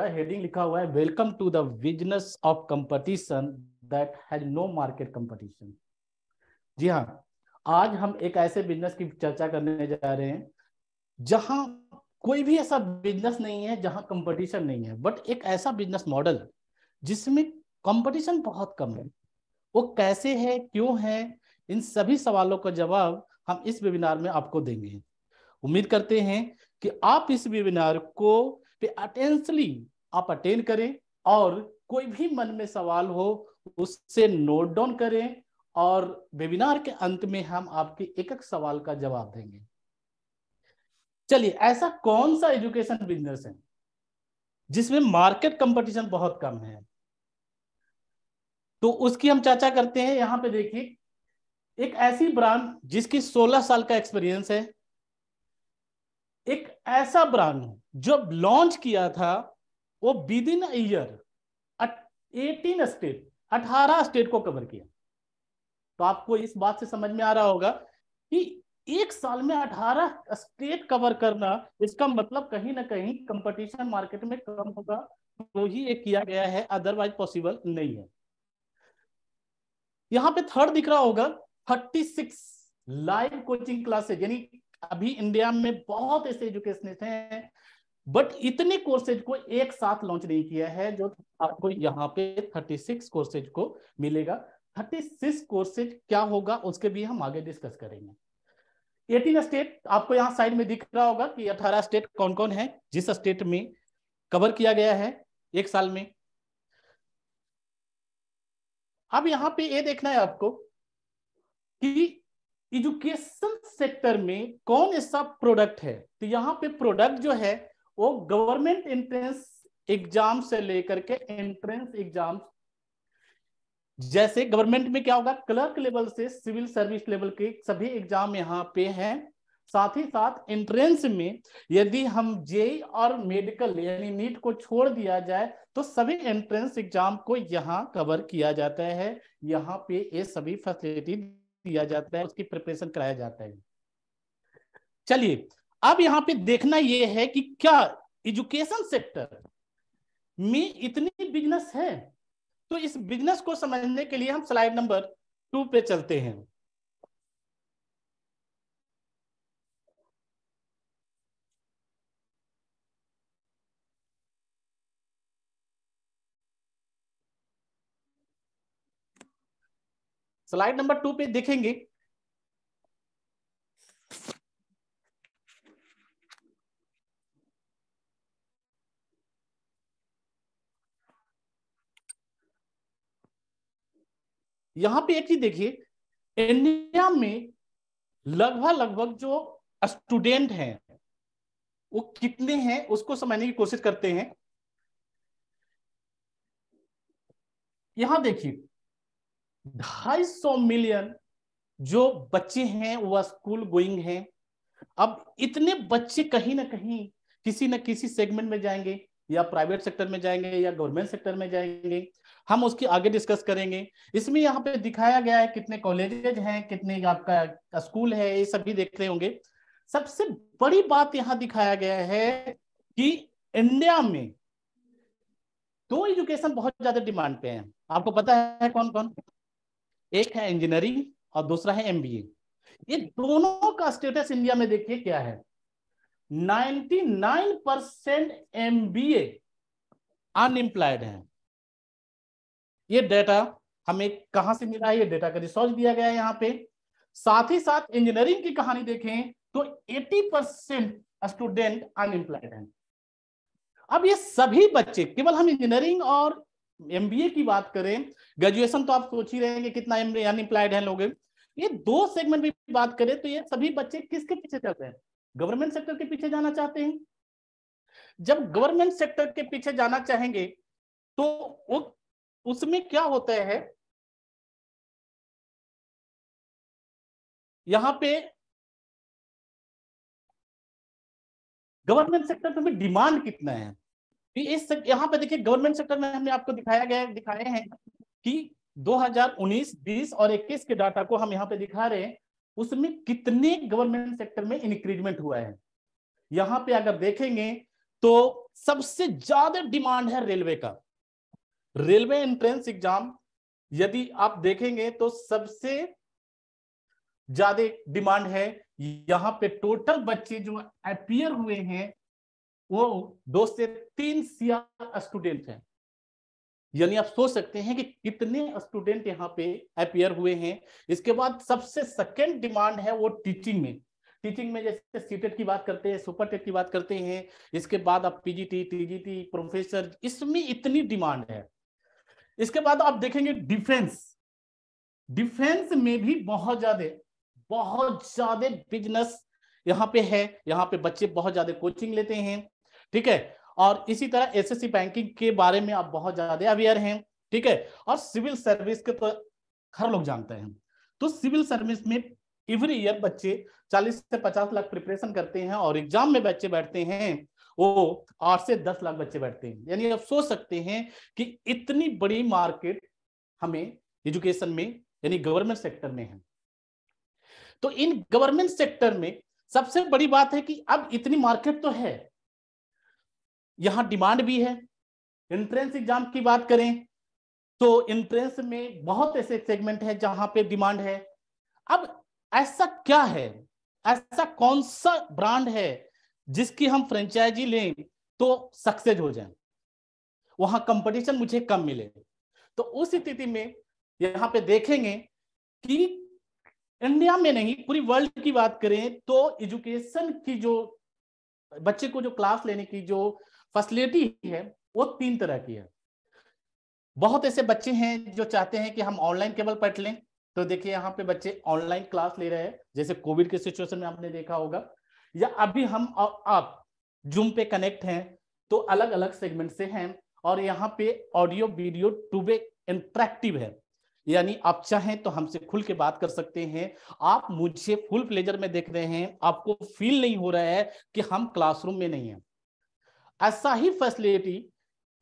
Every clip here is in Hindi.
हेडिंग लिखा हुआ है welcome to the business of competition that has no market competition जी हाँ आज हम एक ऐसे बिजनेस की चर्चा करने जा रहे हैं जहां कोई भी ऐसा बिजनेस नहीं है जहां कंपटीशन नहीं है बट एक ऐसा बिजनेस मॉडल जिसमें कंपटीशन बहुत कम है वो कैसे है क्यों है इन सभी सवालों का जवाब हम इस वेबिनार में आपको देंगे उम्मीद करते हैं कि आप इस वेबिनार को पे अटेंसली आप अटेन करें और कोई भी मन में सवाल हो उससे नोट डाउन करें और वेबिनार के अंत में हम आपके एक एक सवाल का जवाब देंगे चलिए ऐसा कौन सा एजुकेशन बिजनेस है जिसमें मार्केट कंपटीशन बहुत कम है तो उसकी हम चर्चा करते हैं यहां पे देखिए एक ऐसी ब्रांड जिसकी 16 साल का एक्सपीरियंस है एक ऐसा ब्रांड जो लॉन्च किया था वो within year eighteen state अठारह स्टेट को कवर किया तो आपको इस बात से समझ में आ रहा होगा कि एक साल में अठारह स्टेट कवर करना इसका मतलब कहीं ना कहीं कंपटीशन मार्केट में कम होगा तो ही एक किया गया है अदरवाइज पॉसिबल नहीं है यहां पे थर्ड दिख रहा होगा thirty six live coaching classes यानी अभी इंडिया में बहुत ऐसे एजुकेशनिस्ट हैं बट इतने कोर्सेज को एक साथ लॉन्च नहीं किया है जो आपको यहाँ पे 36 कोर्सेज को मिलेगा 36 कोर्सेज क्या होगा उसके भी हम आगे डिस्कस करेंगे 18 स्टेट आपको यहाँ साइड में दिख रहा होगा कि 18 स्टेट कौन कौन है जिस स्टेट में कवर किया गया है एक साल में अब यहाँ पे ये देखना है आपको कि एजुकेशन सेक्टर में कौन ऐसा प्रोडक्ट है तो यहाँ पे प्रोडक्ट जो है वो गवर्नमेंट एंट्रेंस एग्जाम से लेकर के एंट्रेंस एग्जाम जैसे गवर्नमेंट में क्या होगा क्लर्क लेवल से सिविल सर्विस लेवल के सभी एग्जाम यहाँ पे हैं साथ ही साथ एंट्रेंस में यदि हम जे और मेडिकल यानी नीट को छोड़ दिया जाए तो सभी एंट्रेंस एग्जाम को यहाँ कवर किया जाता है यहाँ पे ये सभी फैसिलिटी दिया जाता है उसकी प्रिपरेशन कराया जाता है चलिए अब यहां पे देखना यह है कि क्या एजुकेशन सेक्टर में इतनी बिजनेस है तो इस बिजनेस को समझने के लिए हम स्लाइड नंबर टू पे चलते हैं स्लाइड नंबर टू पे देखेंगे यहां पे एक चीज देखिए इंडिया में लगभग लगभग जो स्टूडेंट हैं वो कितने हैं उसको समझने की कोशिश करते हैं यहां देखिए ढाई सौ मिलियन जो बच्चे हैं वह स्कूल गोइंग हैं अब इतने बच्चे कहीं ना कहीं किसी न किसी सेगमेंट में जाएंगे या प्राइवेट सेक्टर में जाएंगे या गवर्नमेंट सेक्टर में जाएंगे हम उसकी आगे डिस्कस करेंगे इसमें यहाँ पे दिखाया गया है कितने कॉलेजेज हैं कितने आपका स्कूल है ये सब भी देख रहे होंगे सबसे बड़ी बात यहाँ दिखाया गया है कि इंडिया में दो एजुकेशन बहुत ज्यादा डिमांड पे है आपको पता है कौन कौन एक है इंजीनियरिंग और दूसरा है एमबीए ये दोनों का स्टेटस इंडिया में देखिए क्या है 99 परसेंट एमबीए अनएम्प्लॉयड है ये डेटा हमें कहां से मिला है ये डेटा का रिसर्च दिया गया है यहां पे साथ ही साथ इंजीनियरिंग की कहानी देखें तो 80 परसेंट स्टूडेंट अनएम्प्लॉयड है अब ये सभी बच्चे केवल हम इंजीनियरिंग और एमबीए की बात करें ग्रेजुएशन तो आप सोच ही रहे हैं कि कितना अनएम्प्लॉयड है लोग ये दो सेगमेंट भी बात करें तो ये सभी बच्चे किसके पीछे चलते हैं गवर्नमेंट सेक्टर के पीछे जाना चाहते हैं जब गवर्नमेंट सेक्टर के पीछे जाना चाहेंगे तो उसमें क्या होता है यहां पे गवर्नमेंट सेक्टर में डिमांड कितना है इस यहाँ पे देखिए गवर्नमेंट सेक्टर में हमने आपको दिखाया गया दिखाए हैं कि 2019, 20 और 21 के डाटा को हम यहाँ पे दिखा रहे हैं उसमें कितने गवर्नमेंट सेक्टर में इंक्रीजमेंट हुआ है यहाँ पे अगर देखेंगे तो सबसे ज्यादा डिमांड है रेलवे का रेलवे एंट्रेंस एग्जाम यदि आप देखेंगे तो सबसे ज्यादा डिमांड है यहाँ पे टोटल बच्चे जो अपियर हुए हैं वो दो से तीन सीआर स्टूडेंट हैं यानी आप सोच सकते हैं कि कितने स्टूडेंट यहाँ पे अपियर हुए हैं इसके बाद सबसे सेकेंड डिमांड है वो टीचिंग में टीचिंग में जैसे सीटेट e की बात करते हैं सुपर टेट की बात करते हैं इसके बाद आप पीजीटी टीजीटी प्रोफेसर इसमें इतनी डिमांड है इसके बाद आप देखेंगे डिफेंस डिफेंस में भी बहुत ज्यादा बहुत ज्यादा बिजनेस यहाँ पे है यहाँ पे बच्चे बहुत ज्यादा कोचिंग लेते हैं ठीक है और इसी तरह एसएससी बैंकिंग के बारे में आप बहुत ज्यादा अवेयर हैं ठीक है और सिविल सर्विस के तो हर लोग जानते हैं तो सिविल सर्विस में एवरी ईयर बच्चे 40 से 50 लाख प्रिपरेशन करते हैं और एग्जाम में बच्चे बैठते हैं वो आठ से दस लाख बच्चे बैठते हैं यानी आप सोच सकते हैं कि इतनी बड़ी मार्केट हमें एजुकेशन में यानी गवर्नमेंट सेक्टर में है तो इन गवर्नमेंट सेक्टर में सबसे बड़ी बात है कि अब इतनी मार्केट तो है यहां डिमांड भी है एंट्रेंस एग्जाम की बात करें तो एंट्रेंस में बहुत ऐसे सेगमेंट है जहां पे डिमांड है अब ऐसा क्या है ऐसा कौन सा ब्रांड है जिसकी हम फ्रेंचाइजी लें तो सक्सेस हो जाए वहां कंपटीशन मुझे कम मिले तो उस स्थिति में यहां पे देखेंगे कि इंडिया में नहीं पूरी वर्ल्ड की बात करें तो एजुकेशन की जो बच्चे को जो क्लास लेने की जो फैसिलिटी है वो तीन तरह की है बहुत ऐसे बच्चे हैं जो चाहते हैं कि हम ऑनलाइन केवल पढ़ लें तो देखिए यहाँ पे बच्चे ऑनलाइन क्लास ले रहे हैं जैसे कोविड के सिचुएशन में आपने देखा होगा या अभी हम और आप जूम पे कनेक्ट हैं तो अलग अलग सेगमेंट से हैं और यहाँ पे audio video two way interactive है यानी आप चाहें तो हमसे खुल के बात कर सकते हैं आप मुझे फुल प्लेजर में देख रहे हैं आपको फील नहीं हो रहा है कि हम क्लासरूम में नहीं है ऐसा ही फैसिलिटी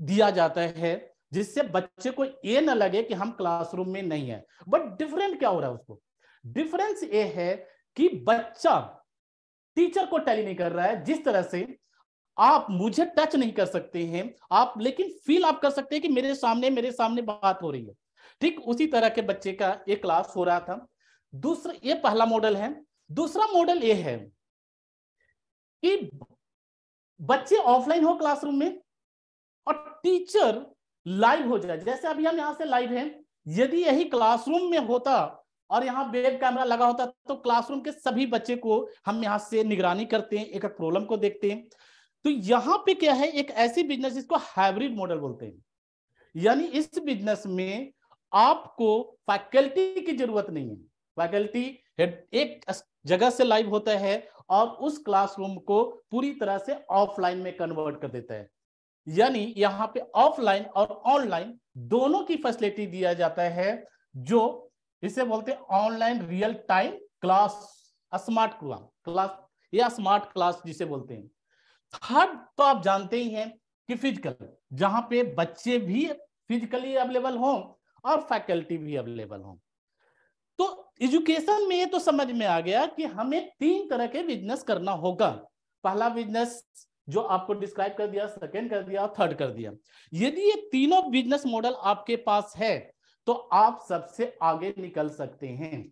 दिया जाता है जिससे बच्चे को ये ना लगे कि हम क्लासरूम में नहीं है बट डिफरेंट क्या हो रहा है उसको डिफरेंस ये है कि बच्चा टीचर को टैली नहीं कर रहा है जिस तरह से आप मुझे टच नहीं कर सकते हैं आप लेकिन फील आप कर सकते हैं कि मेरे सामने मेरे सामने बात हो रही है ठीक उसी तरह के बच्चे का एक क्लास हो रहा था दूसरा ये पहला मॉडल है दूसरा मॉडल ये है कि बच्चे ऑफलाइन हो क्लासरूम में और टीचर लाइव हो जाए जैसे अभी हम यहां से लाइव हैं यदि यही क्लासरूम में होता और यहाँ वेब कैमरा लगा होता तो क्लासरूम के सभी बच्चे को हम यहाँ से निगरानी करते हैं एक एक प्रॉब्लम को देखते हैं तो यहाँ पे क्या है एक ऐसी बिजनेस जिसको हाइब्रिड मॉडल बोलते हैं यानी इस बिजनेस में आपको फैकल्टी की जरूरत नहीं है फैकल्टी एक जगह से लाइव होता है और उस क्लासरूम को पूरी तरह से ऑफलाइन में कन्वर्ट कर देता है यानी यहाँ पे ऑफलाइन और ऑनलाइन दोनों की फैसिलिटी दिया जाता है जो इसे बोलते हैं online real time class smart class class या स्मार्ट क्लास जिसे बोलते हैं थर्ड तो आप जानते ही हैं कि फिजिकल जहां पे बच्चे भी फिजिकली अवेलेबल हों और फैकल्टी भी अवेलेबल हों तो एजुकेशन में ये तो समझ में आ गया कि हमें तीन तरह के बिजनेस करना होगा पहला बिजनेस जो आपको डिस्क्राइब कर दिया सेकेंड कर दिया थर्ड कर दिया यदि ये तीनों बिजनेस मॉडल आपके पास है तो आप सबसे आगे निकल सकते हैं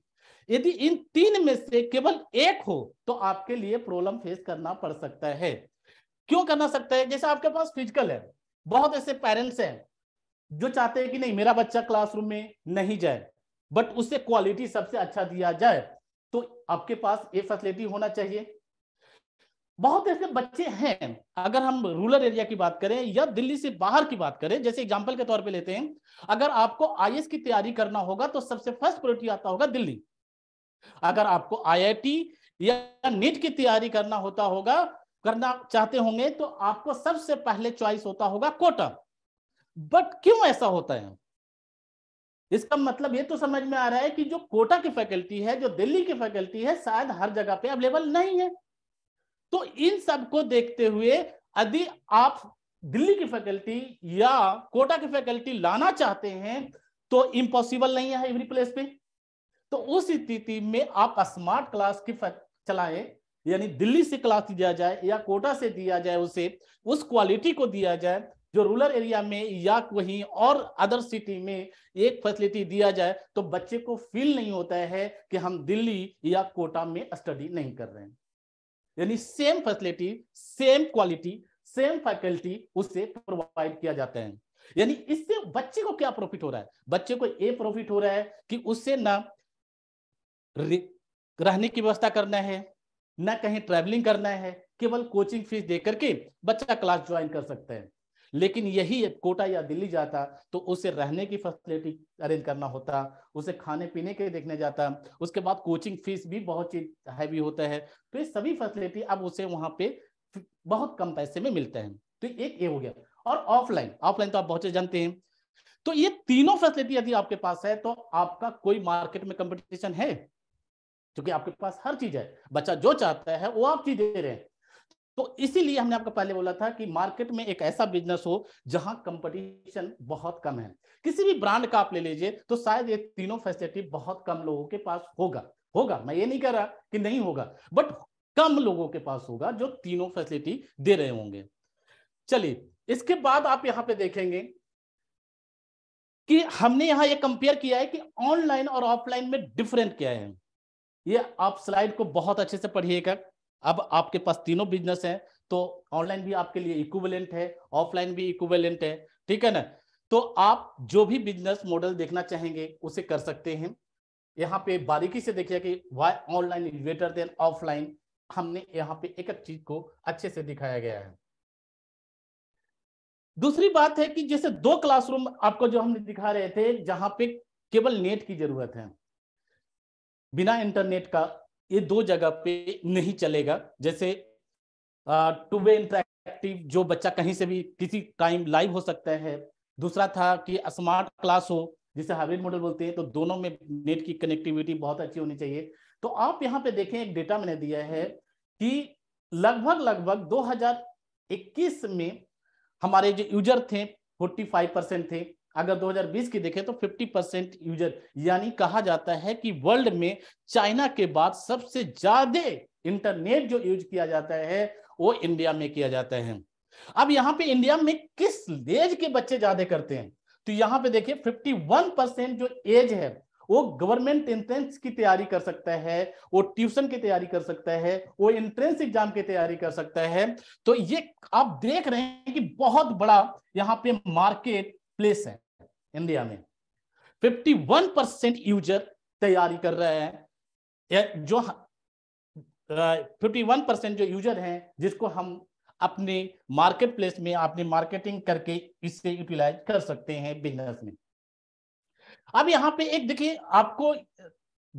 यदि इन तीन में से केवल एक हो तो आपके लिए प्रॉब्लम फेस करना पड़ सकता है क्यों करना सकता है जैसे आपके पास फिजिकल है बहुत ऐसे पेरेंट्स हैं जो चाहते हैं कि नहीं मेरा बच्चा क्लासरूम में नहीं जाए बट उससे क्वालिटी सबसे अच्छा दिया जाए तो आपके पास ये फैसिलिटी होना चाहिए बहुत ऐसे बच्चे हैं अगर हम रूरल एरिया की बात करें या दिल्ली से बाहर की बात करें जैसे एग्जाम्पल के तौर पे लेते हैं अगर आपको आई की तैयारी करना होगा तो सबसे फर्स्ट प्रोरिटी आता होगा दिल्ली अगर आपको आई या नीट की तैयारी करना होता होगा करना चाहते होंगे तो आपको सबसे पहले चॉइस होता होगा कोटा बट क्यों ऐसा होता है इसका मतलब ये तो समझ में आ रहा है कि जो कोटा की फैकल्टी है जो दिल्ली की फैकल्टी है शायद हर जगह पे अवेलेबल नहीं है तो इन सब को देखते हुए यदि आप दिल्ली की फैकल्टी या कोटा की फैकल्टी लाना चाहते हैं तो इम्पॉसिबल नहीं है एवरी प्लेस पे तो उस स्थिति में आप स्मार्ट क्लास की चलाए यानी दिल्ली से क्लास दिया जाए या कोटा से दिया जाए उसे उस क्वालिटी को दिया जाए जो रूरल एरिया में या वहीं और अदर सिटी में एक फैसिलिटी दिया जाए तो बच्चे को फील नहीं होता है कि हम दिल्ली या कोटा में स्टडी नहीं कर रहे हैं यानी same facility same quality same faculty उससे प्रोवाइड किया जाता है यानी इससे बच्चे को क्या प्रॉफिट हो रहा है बच्चे को ये प्रॉफिट हो रहा है कि उससे ना रहने की व्यवस्था करना है ना कहीं ट्रेवलिंग करना है केवल कोचिंग फीस दे करके बच्चा क्लास ज्वाइन कर सकते हैं लेकिन यही कोटा या दिल्ली जाता तो उसे रहने की फैसिलिटी अरेंज करना होता उसे खाने पीने के देखने जाता उसके बाद कोचिंग फीस भी बहुत चीज हैवी होता है तो ये सभी फैसिलिटी अब उसे वहाँ पे बहुत कम पैसे में मिलते हैं तो एक ये हो गया और ऑफलाइन ऑफलाइन तो आप बहुत जानते हैं तो ये तीनों फैसिलिटी यदि आपके पास है तो आपका कोई मार्केट में कंपटीशन है क्योंकि आपके पास हर चीज है बच्चा जो चाहता है वो आप चीज दे रहे हैं तो इसीलिए हमने आपको पहले बोला था कि मार्केट में एक ऐसा बिजनेस हो जहां कंपटीशन बहुत कम है किसी भी ब्रांड का आप ले लीजिए तो शायद ये तीनों फैसिलिटी बहुत कम लोगों के पास होगा होगा मैं ये नहीं कह रहा कि नहीं होगा बट कम लोगों के पास होगा जो तीनों फैसिलिटी दे रहे होंगे चलिए इसके बाद आप यहां पे देखेंगे कि हमने यहां ये कंपेयर किया है कि ऑनलाइन और ऑफलाइन में डिफरेंट क्या है ये आप स्लाइड को बहुत अच्छे से पढ़िएगा अब आपके पास तीनों बिजनेस है तो ऑनलाइन भी आपके लिए इक्विवेलेंट है ऑफलाइन भी इक्विवेलेंट है ठीक है ना तो आप जो भी बिजनेस मॉडल देखना चाहेंगे उसे कर सकते हैं यहाँ पे बारीकी से देखिए कि why online is better than offline हमने यहाँ पे एक एक चीज को अच्छे से दिखाया गया है दूसरी बात है कि जैसे दो क्लासरूम आपको जो हमने दिखा रहे थे जहां पे केवल नेट की जरूरत है बिना इंटरनेट का ये दो जगह पे नहीं चलेगा जैसे टू वे इंटरेक्टिव जो बच्चा कहीं से भी किसी टाइम लाइव हो सकता है दूसरा था कि स्मार्ट क्लास हो जिसे हाइब्रिड मॉडल बोलते हैं तो दोनों में नेट की कनेक्टिविटी बहुत अच्छी होनी चाहिए तो आप यहाँ पे देखें एक डेटा मैंने दिया है कि लगभग लगभग 2021 में हमारे जो यूजर थे 45 परसेंट थे अगर 2020 की देखें तो 50 परसेंट यूजर यानी कहा जाता है कि वर्ल्ड में चाइना के बाद सबसे ज्यादा इंटरनेट जो यूज किया जाता है वो इंडिया में किया जाता है अब यहाँ पे इंडिया में किस एज के बच्चे ज्यादा करते हैं तो यहाँ पे देखिए 51 परसेंट जो एज है वो गवर्नमेंट एंट्रेंस की तैयारी कर सकता है वो ट्यूशन की तैयारी कर सकता है वो एंट्रेंस एग्जाम की तैयारी कर सकता है तो ये आप देख रहे हैं कि बहुत बड़ा यहाँ पे मार्केट प्लेस है इंडिया में 51 परसेंट यूजर तैयारी कर रहे हैं जो फिफ्टी वन परसेंट जो यूजर हैं जिसको हम अपने मार्केट प्लेस में अपनी मार्केटिंग करके इससे यूटिलाइज कर सकते हैं बिजनेस में अब यहाँ पे एक देखिए आपको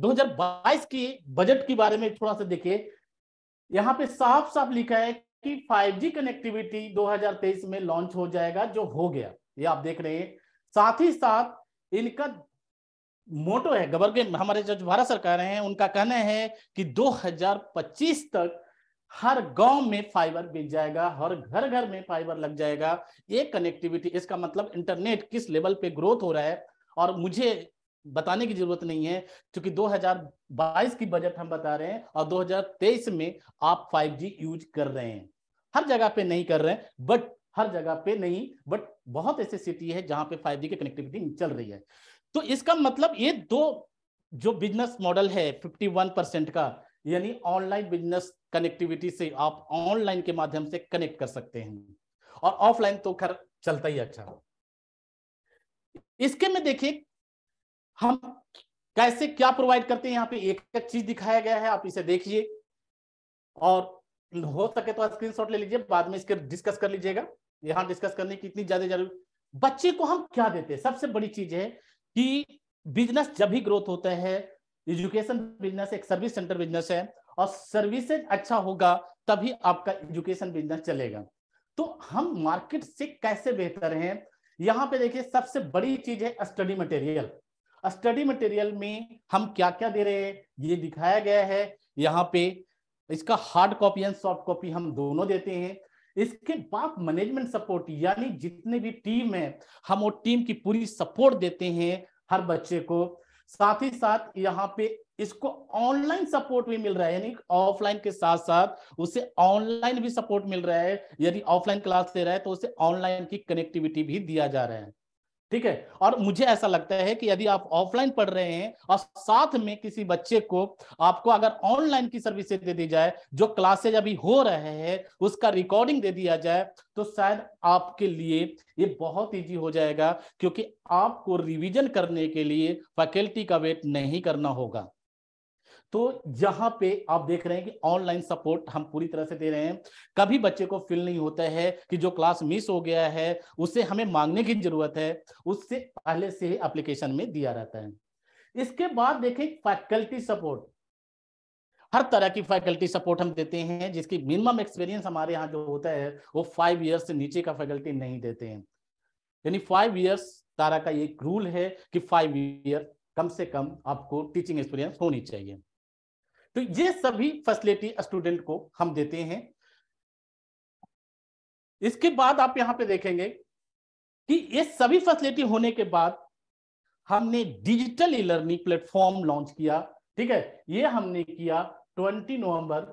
2022 के बजट के बारे में थोड़ा सा देखिए यहाँ पे साफ साफ लिखा है कि 5G कनेक्टिविटी 2023 में लॉन्च हो जाएगा जो हो गया ये आप देख रहे हैं साथ ही साथ इनका मोटो है गवर्नमेंट हमारे जो भारत सरकार है उनका कहना है कि 2025 तक हर गांव में फाइबर मिल जाएगा हर घर घर में फाइबर लग जाएगा ये कनेक्टिविटी इसका मतलब इंटरनेट किस लेवल पे ग्रोथ हो रहा है और मुझे बताने की जरूरत नहीं है क्योंकि 2022 की बजट हम बता रहे हैं और 2023 में आप 5G यूज कर रहे हैं हर जगह पे नहीं कर रहे हैं बट हर जगह पे नहीं बट बहुत ऐसे सिटी है जहां पे 5G की कनेक्टिविटी चल रही है तो इसका मतलब ये दो जो बिजनेस मॉडल है 51 परसेंट का यानी ऑनलाइन बिजनेस कनेक्टिविटी से आप ऑनलाइन के माध्यम से कनेक्ट कर सकते हैं और ऑफलाइन तो खैर चलता ही अच्छा इसके में देखिए हम कैसे क्या प्रोवाइड करते हैं यहाँ पे एक एक चीज दिखाया गया है आप इसे देखिए और हो सके तो स्क्रीनशॉट ले लीजिए बाद में इसके डिस्कस कर लीजिएगा यहां डिस्कस करने की इतनी ज्यादा जरूरत बच्चे को हम क्या देते हैं सबसे बड़ी चीज है कि बिजनेस जब भी ग्रोथ होता है एजुकेशन बिजनेस एक सर्विस सेंटर बिजनेस है और सर्विसेज अच्छा होगा तभी आपका एजुकेशन बिजनेस चलेगा तो हम मार्केट से कैसे बेहतर हैं यहाँ पे देखिए सबसे बड़ी चीज है स्टडी मटेरियल स्टडी मटेरियल में हम क्या क्या दे रहे हैं ये दिखाया गया है यहाँ पे इसका hard copy and soft copy हम दोनों देते हैं इसके बाद मैनेजमेंट सपोर्ट यानी जितने भी टीम है हम वो टीम की पूरी सपोर्ट देते हैं हर बच्चे को साथ ही साथ यहाँ पे इसको ऑनलाइन सपोर्ट भी मिल रहा है यानी ऑफलाइन के साथ साथ उसे ऑनलाइन भी सपोर्ट मिल रहा है यदि ऑफलाइन क्लास ले रहा है तो उसे ऑनलाइन की कनेक्टिविटी भी दिया जा रहा है ठीक है और मुझे ऐसा लगता है कि यदि आप ऑफलाइन पढ़ रहे हैं और साथ में किसी बच्चे को आपको अगर ऑनलाइन की सर्विसेज दे दी जाए जो क्लासेज अभी हो रहे हैं उसका रिकॉर्डिंग दे दिया जाए तो शायद आपके लिए ये बहुत इजी हो जाएगा क्योंकि आपको रिवीजन करने के लिए फैकल्टी का वेट नहीं करना होगा तो यहां पे आप देख रहे हैं कि ऑनलाइन सपोर्ट हम पूरी तरह से दे रहे हैं कभी बच्चे को फील नहीं होता है कि जो क्लास मिस हो गया है उसे हमें मांगने की जरूरत है उससे पहले से ही एप्लीकेशन में दिया रहता है इसके बाद देखें फैकल्टी सपोर्ट हर तरह की फैकल्टी सपोर्ट हम देते हैं जिसकी मिनिमम एक्सपीरियंस हमारे यहाँ जो होता है वो फाइव ईयर्स से नीचे का फैकल्टी नहीं देते हैं यानी फाइव ईयर्स तारा का एक रूल है कि फाइव ईयर कम से कम आपको टीचिंग एक्सपीरियंस होनी चाहिए तो ये सभी फैसिलिटी स्टूडेंट को हम देते हैं इसके बाद आप यहां पे देखेंगे कि ये सभी फैसिलिटी होने के बाद हमने digital e learning platform launch किया ठीक है ये हमने किया 20 नवंबर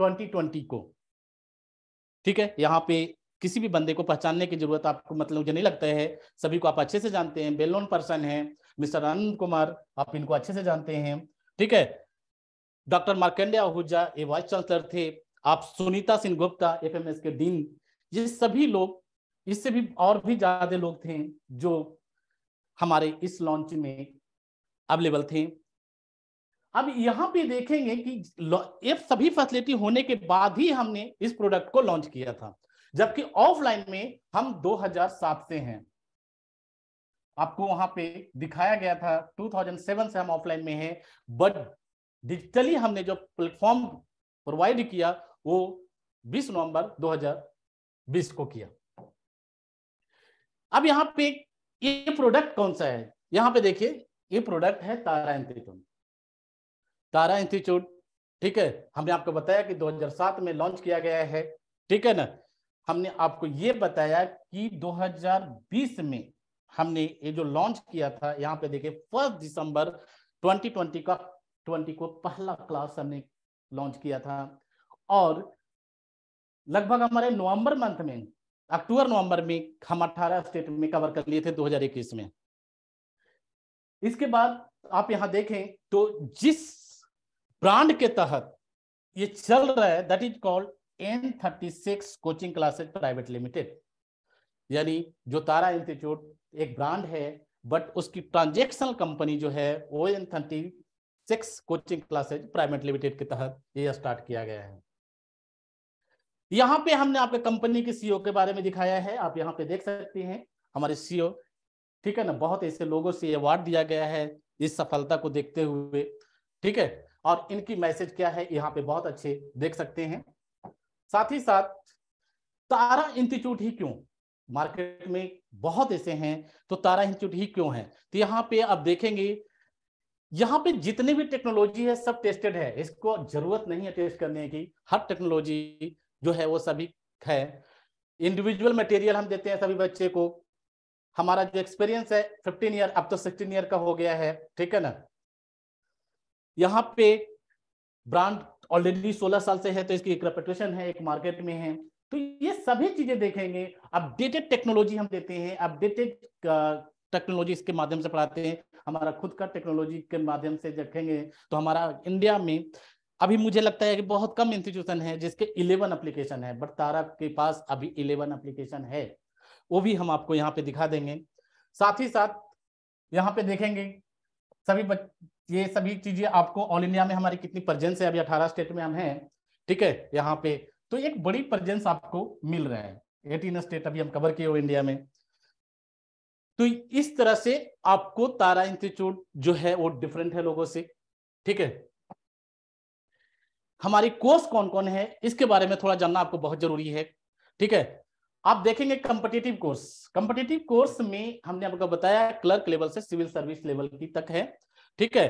2020 को ठीक है यहां पे किसी भी बंदे को पहचानने की जरूरत आपको मतलब मुझे नहीं लगता है सभी को आप अच्छे से जानते हैं बेलोन पर्सन है मिस्टर आनंद कुमार आप इनको अच्छे से जानते हैं ठीक है डॉक्टर मार्कंडे आहूजा ये वाइस चांसलर थे आप सुनीता सिंह गुप्ता एफ के दिन ये सभी लोग इससे भी और भी ज्यादा लोग थे जो हमारे इस लॉन्च में अवेलेबल थे अब यहाँ पे देखेंगे कि ये सभी फैसिलिटी होने के बाद ही हमने इस प्रोडक्ट को लॉन्च किया था जबकि ऑफलाइन में हम 2007 से हैं आपको वहां पे दिखाया गया था 2007 से हम ऑफलाइन में हैं बट डिजिटली हमने जो प्लेटफॉर्म प्रोवाइड किया वो 20 नवंबर 2020 को किया अब यहाँ पे ये प्रोडक्ट कौन सा है यहाँ पे देखिए ये प्रोडक्ट है तारा इंस्टीट्यूट तारा इंस्टीट्यूट ठीक है हमने आपको बताया कि 2007 में लॉन्च किया गया है ठीक है ना हमने आपको ये बताया कि 2020 में हमने ये जो लॉन्च किया था यहाँ पे देखिए फर्स्ट दिसंबर 2020 का ट्वेंटी को पहला क्लास हमने लॉन्च किया था और लगभग हमारे नवंबर मंथ में अक्टूबर नवंबर में हम 18 स्टेट में कवर कर लिए थे 2021 में इसके बाद आप यहां देखें तो जिस ब्रांड के तहत ये चल रहा है that is called N thirty six coaching classes private limited यानी जो तारा इंस्टीट्यूट एक ब्रांड है बट उसकी ट्रांजेक्शनल कंपनी जो है O N thirty six coaching classes private limited के तहत ये स्टार्ट किया गया है यहाँ पे हमने आपके कंपनी के सीईओ e के बारे में दिखाया है आप यहाँ पे देख सकते हैं हमारे सीईओ e ठीक है ना बहुत ऐसे लोगों से अवार्ड दिया गया है इस सफलता को देखते हुए ठीक है और इनकी मैसेज क्या है यहाँ पे बहुत अच्छे देख सकते हैं साथ ही साथ तारा इंस्टीट्यूट ही क्यों मार्केट में बहुत ऐसे हैं तो तारा इंस्टीट्यूट ही क्यों है तो यहाँ पे आप देखेंगे यहाँ पे जितनी भी टेक्नोलॉजी है सब टेस्टेड है इसको जरूरत नहीं है टेस्ट करने की हर टेक्नोलॉजी जो है वो सभी है इंडिविजुअल मटेरियल हम देते हैं सभी बच्चे को हमारा जो एक्सपीरियंस है फिफ्टीन ईयर अब तो सिक्सटीन ईयर का हो गया है ठीक है ना यहाँ पे ब्रांड ऑलरेडी सोलह साल से है तो इसकी एक रेपुटेशन है एक मार्केट में है तो ये सभी चीजें देखेंगे अपडेटेड टेक्नोलॉजी हम देते हैं अपडेटेड टेक्नोलॉजी इसके माध्यम से पढ़ाते हैं हमारा खुद का टेक्नोलॉजी के माध्यम से रखेंगे तो हमारा इंडिया में अभी मुझे लगता है कि बहुत कम इंस्टीट्यूशन है जिसके इलेवन अप्लीकेशन है बट तारा के पास अभी इलेवन अप्लीकेशन है वो भी हम आपको यहाँ पे दिखा देंगे साथ ही साथ यहाँ पे देखेंगे सभी बच... ये सभी चीजें आपको ऑल इंडिया में हमारी कितनी प्रजेंस है अभी अठारह स्टेट में हम हैं ठीक है यहाँ पे तो एक बड़ी प्रजेंस आपको मिल रहा है एटीन स्टेट अभी हम कवर किए हुए इंडिया में तो इस तरह से आपको तारा इंस्टीट्यूट जो है वो डिफरेंट है लोगों से ठीक है हमारी कोर्स कौन कौन है इसके बारे में थोड़ा जानना आपको बहुत जरूरी है ठीक है आप देखेंगे कंपटेटिव कोर्स कंपटेटिव कोर्स में हमने आपको बताया क्लर्क लेवल से सिविल सर्विस लेवल की तक है ठीक है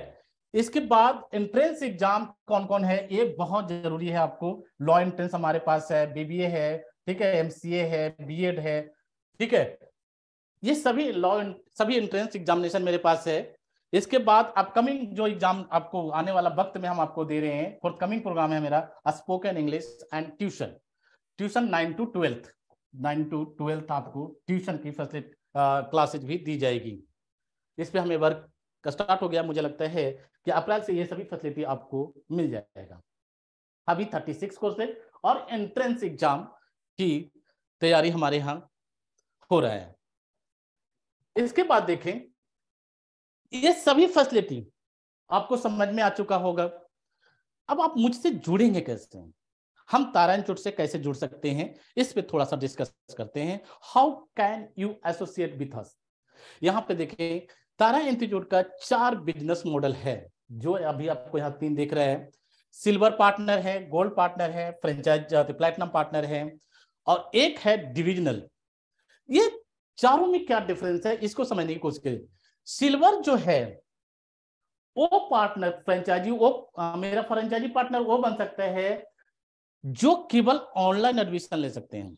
इसके बाद एंट्रेंस एग्जाम कौन कौन है ये बहुत जरूरी है आपको लॉ एंट्रेंस हमारे पास है बीबीए है ठीक है एमसीए है बीएड है ठीक है ये सभी लॉ सभी एंट्रेंस एग्जामिनेशन मेरे पास है इसके बाद अपकमिंग जो एग्जाम आपको आने वाला वक्त में हम आपको दे रहे हैं फॉर कमिंग प्रोग्राम है मेरा spoken English and tuition tuition nine to twelfth nine to twelfth आपको ट्यूशन की फैसिलिटी क्लासेज भी दी जाएगी इस पर हमें वर्क स्टार्ट हो गया मुझे लगता है कि अप्रैल से ये सभी फैसिलिटी आपको मिल जाएगा अभी थर्टी सिक्स कोर्स और एंट्रेंस एग्जाम की तैयारी हमारे यहाँ हो रहा है इसके बाद देखें ये सभी फैसिलिटी आपको समझ में आ चुका होगा अब आप मुझसे जुड़ेंगे कैसे हम तारायण चुट से कैसे जुड़ सकते हैं इस पे थोड़ा सा डिस्कस करते हैं how can you associate with us यहाँ पे देखें तारा इंस्टीट्यूट का चार बिजनेस मॉडल है जो अभी आपको यहाँ तीन देख रहे हैं सिल्वर पार्टनर है गोल्ड पार्टनर है फ्रेंचाइज प्लेटिनम पार्टनर है और एक है डिविजनल ये चारों में क्या डिफरेंस है इसको समझने की कोशिश करें सिल्वर जो है वो पार्टनर फ्रेंचाइजी वो आ, मेरा फ्रेंचाइजी पार्टनर वो बन सकता है जो केवल ऑनलाइन एडमिशन ले सकते हैं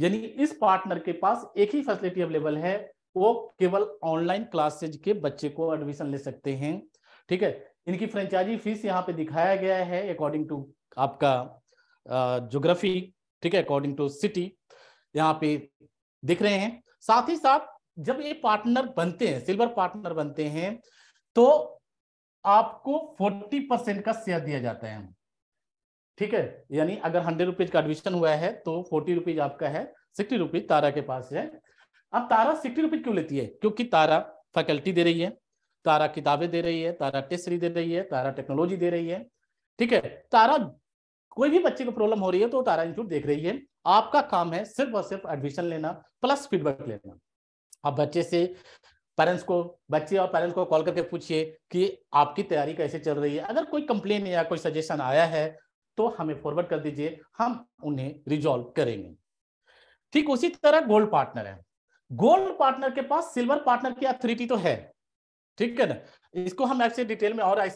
यानी इस पार्टनर के पास एक ही फैसिलिटी अवेलेबल है वो केवल ऑनलाइन क्लासेज के बच्चे को एडमिशन ले सकते हैं ठीक है इनकी फ्रेंचाइजी फीस यहाँ पे दिखाया गया है अकॉर्डिंग टू आपका जोग्राफी ठीक है अकॉर्डिंग टू सिटी यहाँ पे दिख रहे हैं साथ ही साथ जब ये पार्टनर बनते हैं सिल्वर पार्टनर बनते हैं तो आपको 40 परसेंट का शेयर दिया जाता है ठीक है यानी अगर हंड्रेड रुपीज का एडमिशन हुआ है तो फोर्टी रुपीज आपका है सिक्सटी रुपीज तारा के पास है अब तारा सिक्सटी रुपीज क्यों लेती है क्योंकि तारा फैकल्टी दे रही है तारा किताबें दे रही है तारा टेस्टरी दे रही है तारा टेक्नोलॉजी दे रही है ठीक है तारा कोई भी बच्चे को प्रॉब्लम हो रही है तो तारा इंस्टीट्यूट देख रही है आपका काम है सिर्फ और सिर्फ एडमिशन लेना प्लस फीडबैक लेना आप बच्चे से पेरेंट्स को बच्चे और पेरेंट्स को कॉल करके पूछिए कि आपकी तैयारी कैसे चल रही है अगर कोई कंप्लेन या कोई सजेशन आया है तो हमें फॉरवर्ड कर दीजिए हम उन्हें रिजॉल्व करेंगे ठीक उसी तरह गोल्ड पार्टनर है गोल्ड पार्टनर के पास सिल्वर पार्टनर की अथॉरिटी तो है ठीक है ना इसको हम ऐसे डिटेल में और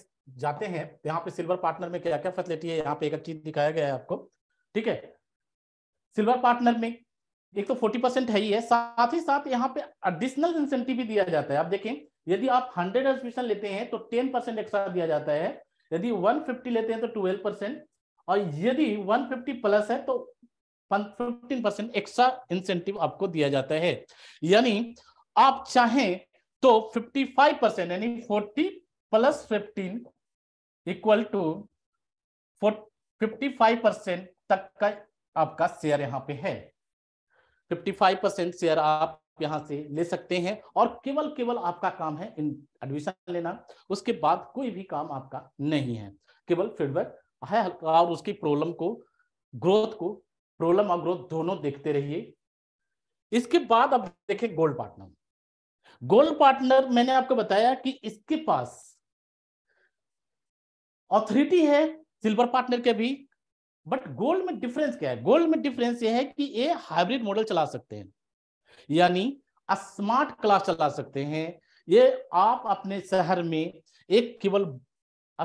जाते हैं यहाँ पे सिल्वर पार्टनर में क्या क्या फैसिलिटी है यहाँ पे एक चीज दिखाया गया है आपको ठीक है सिल्वर पार्टनर में एक तो फोर्टी परसेंट है ही है साथ ही साथ यहाँ पे एडिशनल इंसेंटिव भी दिया जाता है आप देखें यदि आप हंड्रेड एडमिशन लेते हैं तो टेन परसेंट एक्स्ट्रा दिया जाता है यदि वन फिफ्टी लेते हैं तो ट्वेल्व परसेंट और यदि वन फिफ्टी प्लस है तो फिफ्टीन परसेंट एक्स्ट्रा इंसेंटिव आपको दिया जाता है यानी आप चाहें तो 55 परसेंट यानी forty plus fifteen equal to 55 percent तक का आपका शेयर यहाँ पे है 55 परसेंट शेयर आप यहाँ से ले सकते हैं और केवल केवल आपका काम है एडमिशन लेना उसके बाद कोई भी काम आपका नहीं है केवल फीडबैक है और उसकी प्रॉब्लम को ग्रोथ को प्रॉब्लम और ग्रोथ दोनों देखते रहिए इसके बाद अब देखें गोल्ड पार्टनर गोल्ड पार्टनर मैंने आपको बताया कि इसके पास ऑथोरिटी है सिल्वर पार्टनर के भी बट गोल्ड में डिफरेंस क्या है गोल्ड में डिफरेंस ये है कि ये हाइब्रिड मॉडल चला सकते हैं यानी स्मार्ट क्लास चला सकते हैं ये आप अपने शहर में एक केवल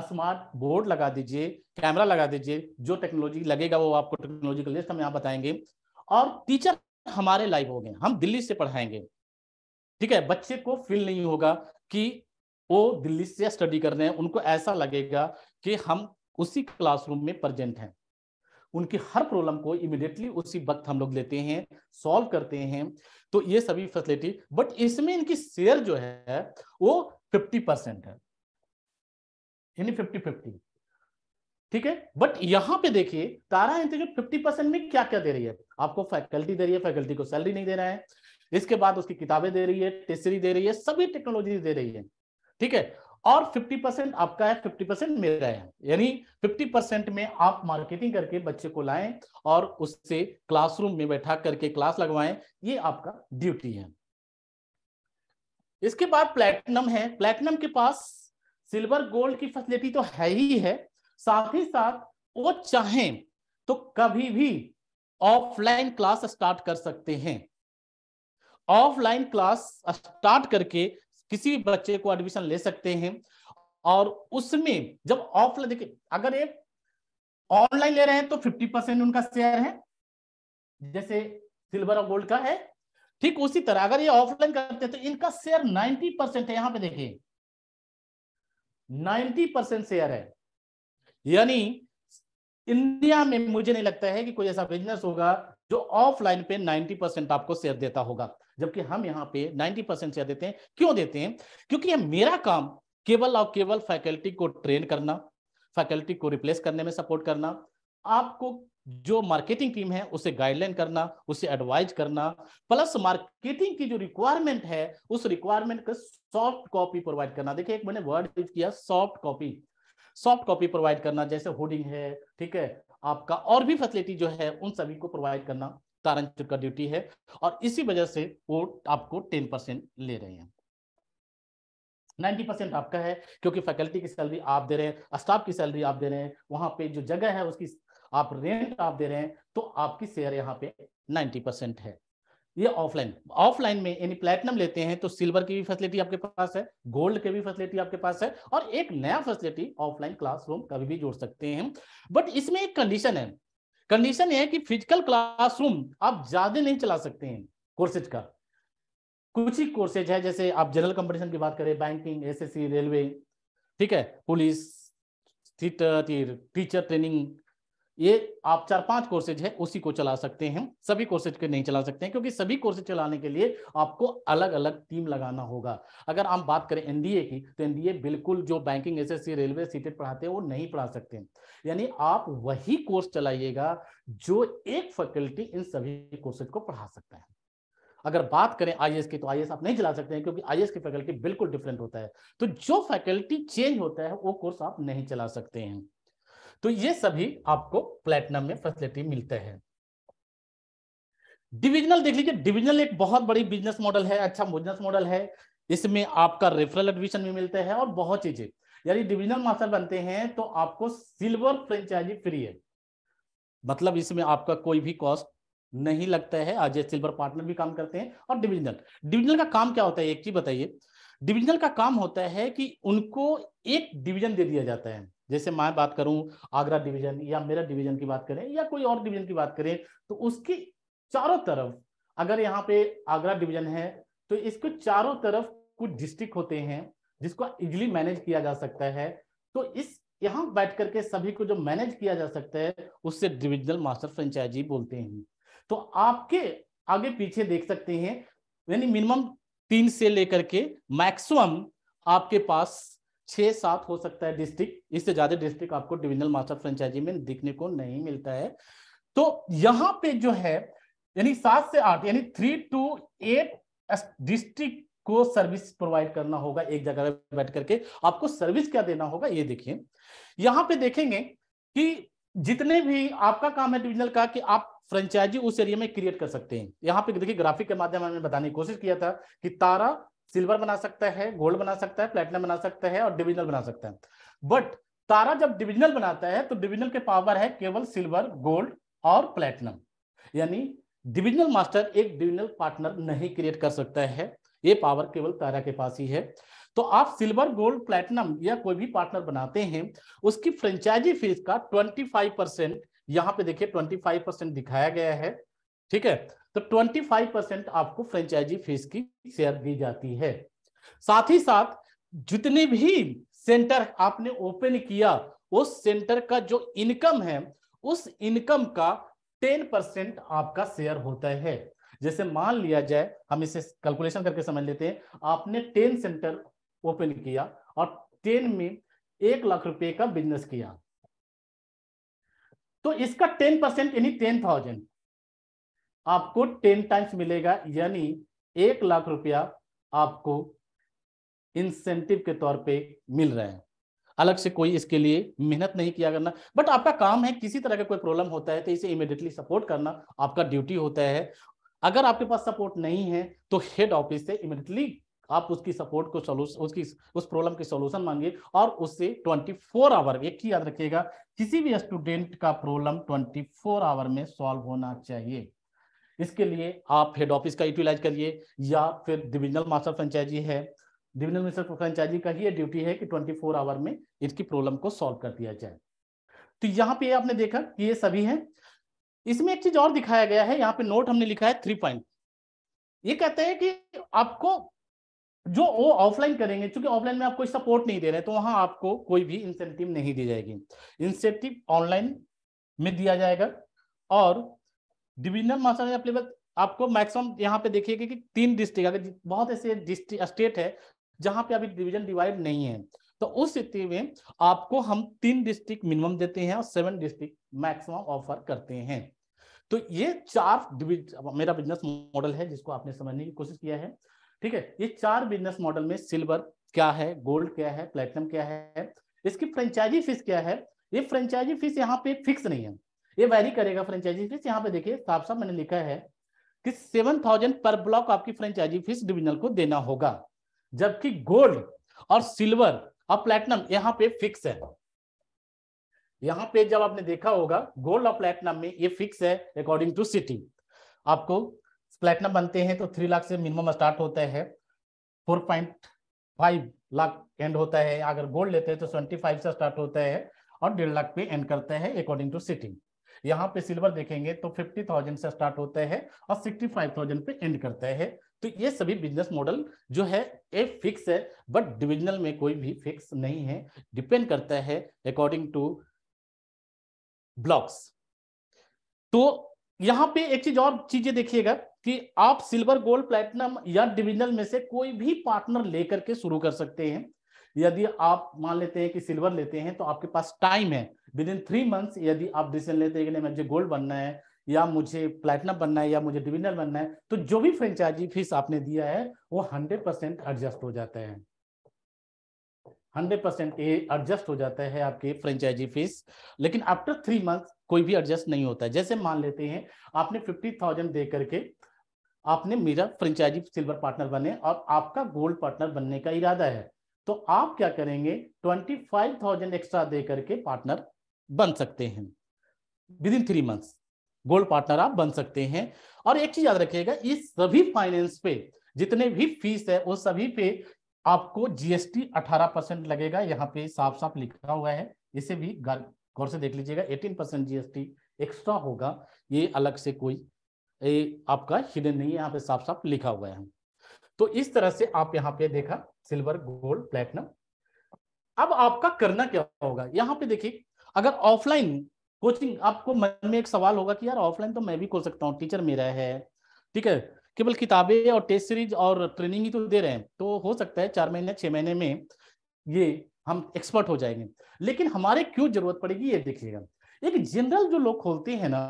स्मार्ट बोर्ड लगा दीजिए कैमरा लगा दीजिए जो टेक्नोलॉजी लगेगा वो आपको टेक्नोलॉजी का लिस्ट हम यहाँ बताएंगे और टीचर हमारे लाइव हो गए हम दिल्ली से पढ़ाएंगे ठीक है बच्चे को फील नहीं होगा कि वो दिल्ली से स्टडी कर रहे हैं उनको ऐसा लगेगा कि हम उसी क्लासरूम में प्रेजेंट हैं उनकी हर प्रॉब्लम को इमिडिएटली उसी वक्त हम लोग लेते हैं सॉल्व करते हैं तो ये सभी फैसिलिटी बट इसमें इनकी शेयर जो है वो फिफ्टी परसेंट है यानी फिफ्टी फिफ्टी ठीक है बट यहां पे देखिए तारा इंस्टीट्यूट फिफ्टी परसेंट में क्या क्या दे रही है आपको फैकल्टी दे रही है फैकल्टी को सैलरी नहीं दे रहा है इसके बाद उसकी किताबें दे रही है टेस्टरी दे रही है सभी टेक्नोलॉजी दे रही है ठीक है और 50 परसेंट आपका है 50 परसेंट मेरा है यानी 50 परसेंट में आप मार्केटिंग करके बच्चे को लाएं और उससे क्लासरूम में बैठा करके क्लास लगवाएं ये आपका ड्यूटी है इसके बाद प्लेटिनम है प्लेटिनम के पास सिल्वर गोल्ड की फैसिलिटी तो है ही है साथ ही साथ वो चाहें तो कभी भी ऑफलाइन क्लास स्टार्ट कर सकते हैं ऑफलाइन क्लास स्टार्ट करके किसी भी बच्चे को एडमिशन ले सकते हैं और उसमें जब ऑफलाइन देखिए अगर ये ऑनलाइन ले रहे हैं तो फिफ्टी परसेंट उनका शेयर है जैसे सिल्वर और गोल्ड का है ठीक उसी तरह अगर ये ऑफलाइन करते हैं तो इनका शेयर नाइनटी परसेंट है यहां पे देखिए नाइनटी परसेंट शेयर है यानी इंडिया में मुझे नहीं लगता है कि कोई ऐसा बिजनेस होगा जो ऑफलाइन पे 90 परसेंट आपको शेयर देता होगा जबकि हम यहाँ पे 90 परसेंट शेयर देते हैं क्यों देते हैं क्योंकि ये मेरा काम केवल और केवल फैकल्टी को ट्रेन करना फैकल्टी को रिप्लेस करने में सपोर्ट करना आपको जो मार्केटिंग टीम है उसे गाइडलाइन करना उसे एडवाइज करना प्लस मार्केटिंग की जो रिक्वायरमेंट है उस रिक्वायरमेंट का सॉफ्ट कॉपी प्रोवाइड करना देखिए एक मैंने वर्ड यूज किया soft copy soft copy provide करना जैसे होर्डिंग है ठीक है आपका और भी फैसिलिटी जो है उन सभी को प्रोवाइड करना तारांचित का ड्यूटी है और इसी वजह से वो आपको टेन परसेंट ले रहे हैं नाइन्टी परसेंट आपका है क्योंकि फैकल्टी की सैलरी आप दे रहे हैं स्टाफ की सैलरी आप दे रहे हैं वहां पे जो जगह है उसकी आप रेंट आप दे रहे हैं तो आपकी शेयर यहाँ पे नाइन्टी परसेंट है ये ऑफलाइन ऑफलाइन में यानी प्लेटिनम लेते हैं तो सिल्वर की भी फैसिलिटी आपके पास है गोल्ड की भी फैसिलिटी आपके पास है और एक नया फैसिलिटी ऑफलाइन क्लासरूम कभी भी जोड़ सकते हैं बट इसमें एक कंडीशन है कंडीशन है कि फिजिकल क्लासरूम आप ज्यादा नहीं चला सकते हैं कोर्सेज का कुछ ही कोर्सेज है जैसे आप जनरल कंपटीशन की बात करें बैंकिंग एसएससी रेलवे ठीक है पुलिस टीचर ट्रेनिंग ये आप चार पांच कोर्सेज है उसी को चला सकते हैं सभी कोर्सेज को नहीं चला सकते हैं क्योंकि सभी कोर्सेज चलाने के लिए आपको अलग अलग टीम लगाना होगा अगर हम बात करें एनडीए की तो एनडीए बिल्कुल जो बैंकिंग एसएससी रेलवे सीटेट पढ़ाते हैं वो नहीं पढ़ा सकते हैं यानी आप वही कोर्स चलाइएगा जो एक फैकल्टी इन सभी कोर्सेज को पढ़ा सकता है अगर बात करें आईएएस की तो आईएएस आप नहीं चला सकते हैं क्योंकि आईएएस की फैकल्टी बिल्कुल डिफरेंट होता है तो जो फैकल्टी चेंज होता है वो कोर्स आप नहीं चला सकते हैं तो ये सभी आपको प्लेटिनम में फैसिलिटी मिलते हैं डिविजनल देख लीजिए डिविजनल एक बहुत बड़ी बिजनेस मॉडल है अच्छा बिजनेस मॉडल है इसमें आपका रेफरल एडमिशन भी मिलते हैं और बहुत चीजें यदि डिविजनल मास्टर बनते हैं तो आपको सिल्वर फ्रेंचाइजी फ्री है मतलब इसमें आपका कोई भी कॉस्ट नहीं लगता है आज सिल्वर पार्टनर भी काम करते हैं और डिविजनल डिविजनल का काम क्या होता है एक चीज बताइए डिविजनल का काम होता है कि उनको एक डिविजन दे दिया जाता है जैसे मैं बात करूं आगरा डिवीजन या मेरठ डिवीजन की बात करें या कोई और डिवीजन की बात करें तो उसकी चारों तरफ अगर यहाँ पे आगरा डिवीजन है तो इसको चारों तरफ कुछ डिस्ट्रिक्ट होते हैं जिसको इजिली मैनेज किया जा सकता है तो इस यहाँ बैठ करके सभी को जो मैनेज किया जा सकता है उससे डिविजनल मास्टर फ्रेंचाइजी बोलते हैं तो आपके आगे पीछे देख सकते हैं यानी मिनिमम तीन से लेकर के मैक्सिमम आपके पास छः सात हो सकता है डिस्ट्रिक्ट इससे ज्यादा डिस्ट्रिक्ट आपको डिविजनल मास्टर फ्रेंचाइजी में दिखने को नहीं मिलता है तो यहाँ पे जो है यानी सात से आठ यानी थ्री टू एट डिस्ट्रिक्ट को सर्विस प्रोवाइड करना होगा एक जगह पे बैठ करके आपको सर्विस क्या देना होगा ये देखिए यहाँ पे देखेंगे कि जितने भी आपका काम है डिविजनल का कि आप फ्रेंचाइजी उस एरिया में क्रिएट कर सकते हैं यहाँ पे देखिए ग्राफिक के माध्यम में बताने की कोशिश किया था कि तारा सिल्वर बना सकता है गोल्ड बना सकता है प्लेटिनम बना सकता है और डिविजनल बना सकता है बट तारा जब डिविजनल बनाता है तो डिविजनल के पावर है केवल सिल्वर गोल्ड और प्लेटिनम यानी डिविजनल मास्टर एक डिविजनल पार्टनर नहीं क्रिएट कर सकता है ये पावर केवल तारा के पास ही है तो आप सिल्वर गोल्ड प्लेटिनम या कोई भी पार्टनर बनाते हैं उसकी फ्रेंचाइजी फीस का 25 परसेंट यहाँ पे देखिए 25 परसेंट दिखाया गया है ठीक है तो 25 परसेंट आपको फ्रेंचाइजी फीस की शेयर दी जाती है साथ ही साथ जितने भी सेंटर आपने ओपन किया उस सेंटर का जो इनकम है उस इनकम का टेन परसेंट आपका शेयर होता है जैसे मान लिया जाए हम इसे कैलकुलेशन करके समझ लेते हैं आपने टेन सेंटर ओपन किया और टेन में एक लाख रुपए का बिजनेस किया तो इसका टेन परसेंट यानी टेन थाउजेंड आपको टेन टाइम्स मिलेगा यानी एक लाख रुपया आपको इंसेंटिव के तौर पे मिल रहे हैं अलग से कोई इसके लिए मेहनत नहीं किया करना बट आपका काम है किसी तरह का कोई प्रॉब्लम होता है तो इसे इमिडिएटली सपोर्ट करना आपका ड्यूटी होता है अगर आपके पास सपोर्ट नहीं है तो हेड ऑफिस से इमिडिएटली आप उसकी सपोर्ट को सोल्यूशन उसकी उस प्रॉब्लम की सोल्यूशन मांगिए और उससे 24 फोर आवर एक ही याद रखिएगा किसी भी स्टूडेंट का प्रॉब्लम 24 आवर में सॉल्व होना चाहिए इसके लिए आप हेड ऑफिस का यूटिलाइज करिए या फिर डिविजनल मास्टर फ्रेंचाइजी है डिविजनल मास्टर फ्रेंचाइजी का ही ये ड्यूटी है कि 24 फोर आवर में इसकी प्रॉब्लम को सॉल्व कर दिया जाए तो यहाँ पे आपने देखा कि ये सभी हैं इसमें एक चीज और दिखाया गया है यहाँ पे नोट हमने लिखा है थ्री पॉइंट ये कहते हैं कि आपको जो वो ऑफलाइन करेंगे क्योंकि ऑफलाइन में आप कोई सपोर्ट नहीं दे रहे तो वहां आपको कोई भी इंसेंटिव नहीं दी जाएगी इंसेंटिव ऑनलाइन में दिया जाएगा और डिविजनल मास्टर ऑफ लेवल आपको मैक्सिमम यहाँ पे देखिएगा कि तीन डिस्ट्रिक्ट अगर बहुत ऐसे स्टेट है जहां पे अभी डिवीजन डिवाइड नहीं है तो उस स्थिति में आपको हम तीन डिस्ट्रिक्ट मिनिमम देते हैं और सेवन डिस्ट्रिक्ट मैक्सिमम ऑफर करते हैं तो ये चार मेरा बिजनेस मॉडल है जिसको आपने समझने की कोशिश किया है ठीक है ये चार बिजनेस मॉडल में सिल्वर क्या है गोल्ड क्या है प्लेटिनम क्या है इसकी फ्रेंचाइजी फीस क्या है ये फ्रेंचाइजी फीस यहाँ पे फिक्स नहीं है ये वैरी करेगा फ्रेंचाइजी फीस यहाँ पे देखिए साफ साफ मैंने लिखा है कि सेवन थाउजेंड पर ब्लॉक आपकी फ्रेंचाइजी फीस डिविजनल को देना होगा जबकि गोल्ड और सिल्वर और प्लेटिनम यहाँ पे फिक्स है यहाँ पे जब आपने देखा होगा गोल्ड और प्लेटिनम में ये फिक्स है अकॉर्डिंग टू सिटी आपको प्लेटिनम बनते हैं तो थ्री लाख से मिनिमम स्टार्ट होता है four point five lakh end होता है अगर गोल्ड लेते हैं तो ट्वेंटी फाइव से स्टार्ट होता है और डेढ़ लाख पे एंड करता है अकॉर्डिंग टू सिटी यहाँ पे सिल्वर देखेंगे तो फिफ्टी थाउजेंड से स्टार्ट होता है और सिक्सटी फाइव थाउजेंड पे एंड करता है तो ये सभी बिजनेस मॉडल जो है ये फिक्स है बट डिविजनल में कोई भी फिक्स नहीं है डिपेंड करता है अकॉर्डिंग टू ब्लॉक्स तो यहाँ पे एक चीज और चीजें देखिएगा कि आप सिल्वर गोल्ड प्लेटिनम या डिविजनल में से कोई भी पार्टनर लेकर के शुरू कर सकते हैं यदि आप मान लेते हैं कि सिल्वर लेते हैं तो आपके पास टाइम है विद इन थ्री मंथ्स यदि आप डिसीजन लेते हैं कि नहीं मुझे गोल्ड बनना है या मुझे प्लेटिनम बनना है या मुझे डिविनल बनना है तो जो भी फ्रेंचाइजी फीस आपने दिया है वो हंड्रेड परसेंट एडजस्ट हो जाता है हंड्रेड परसेंट एडजस्ट हो जाता है आपके फ्रेंचाइजी फीस लेकिन आफ्टर थ्री मंथ कोई भी एडजस्ट नहीं होता है जैसे मान लेते हैं आपने फिफ्टी थाउजेंड दे करके आपने मेरा फ्रेंचाइजी सिल्वर पार्टनर बने और आपका गोल्ड पार्टनर बनने का इरादा है तो आप क्या करेंगे ट्वेंटी फाइव थाउजेंड एक्स्ट्रा दे करके पार्टनर बन सकते हैं within three months gold partner आप बन सकते हैं और एक चीज याद रखिएगा इस सभी फाइनेंस पे जितने भी फीस है उस सभी पे आपको जीएसटी 18 परसेंट लगेगा यहाँ पे साफ साफ लिखा हुआ है इसे भी गौर से देख लीजिएगा 18 परसेंट जीएसटी एक्स्ट्रा होगा ये अलग से कोई ए, आपका हिडन नहीं है यहाँ पे साफ साफ लिखा हुआ है तो इस तरह से आप यहाँ पे देखा सिल्वर गोल्ड प्लेटिनम अब आपका करना क्या होगा यहाँ पे देखिए अगर ऑफलाइन कोचिंग आपको मन में एक सवाल होगा कि यार ऑफलाइन तो मैं भी खोल सकता हूँ टीचर मेरा है ठीक है केवल किताबें और टेस्ट सीरीज और ट्रेनिंग ही तो दे रहे हैं तो हो सकता है चार महीने छह महीने में ये हम एक्सपर्ट हो जाएंगे लेकिन हमारे क्यों जरूरत पड़ेगी ये देखिएगा एक जनरल जो लोग खोलते हैं ना